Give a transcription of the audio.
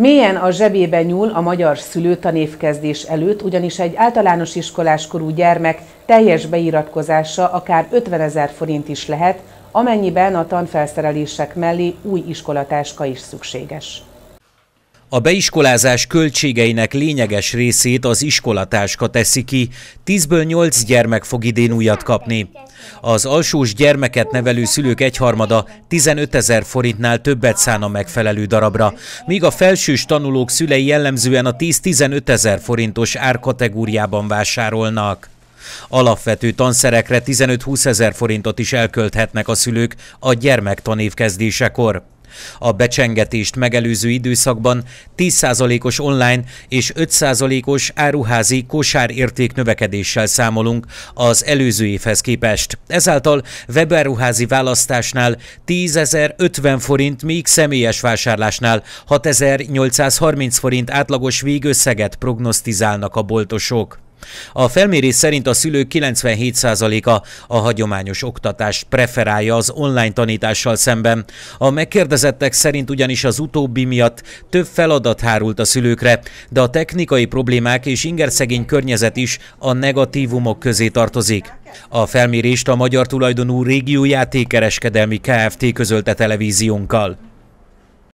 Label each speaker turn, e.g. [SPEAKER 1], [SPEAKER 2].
[SPEAKER 1] Mélyen a zsebébe nyúl a magyar szülőtanévkezdés előtt, ugyanis egy általános iskoláskorú gyermek teljes beiratkozása akár 50 ezer forint is lehet, amennyiben a tanfelszerelések mellé új iskolatáska is szükséges.
[SPEAKER 2] A beiskolázás költségeinek lényeges részét az iskolatáska teszi ki, 10-ből 8 gyermek fog idén újat kapni. Az alsós gyermeket nevelő szülők egyharmada 15 ezer forintnál többet szán a megfelelő darabra, míg a felsős tanulók szülei jellemzően a 10-15 ezer forintos árkategóriában vásárolnak. Alapvető tanszerekre 15-20 ezer forintot is elkölthetnek a szülők a gyermektanév kezdésekor. A becsengetést megelőző időszakban 10%-os online és 5%-os áruházi kosárérték növekedéssel számolunk az előző évhez képest. Ezáltal webáruházi választásnál 10.050 forint, míg személyes vásárlásnál 6.830 forint átlagos végösszeget prognosztizálnak a boltosok. A felmérés szerint a szülők 97%-a a hagyományos oktatást preferálja az online tanítással szemben. A megkérdezettek szerint ugyanis az utóbbi miatt több feladat hárult a szülőkre, de a technikai problémák és ingerszegény környezet is a negatívumok közé tartozik. A felmérést a magyar tulajdonú régiójátékereskedelmi Kft. közölte televíziónkkal.